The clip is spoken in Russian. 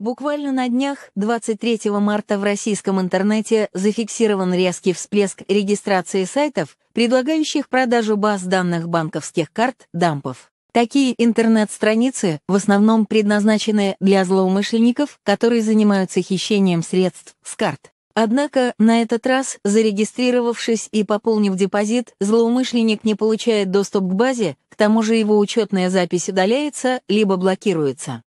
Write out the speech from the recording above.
Буквально на днях, 23 марта, в российском интернете зафиксирован резкий всплеск регистрации сайтов, предлагающих продажу баз данных банковских карт, дампов. Такие интернет-страницы в основном предназначены для злоумышленников, которые занимаются хищением средств с карт. Однако на этот раз, зарегистрировавшись и пополнив депозит, злоумышленник не получает доступ к базе, к тому же его учетная запись удаляется, либо блокируется.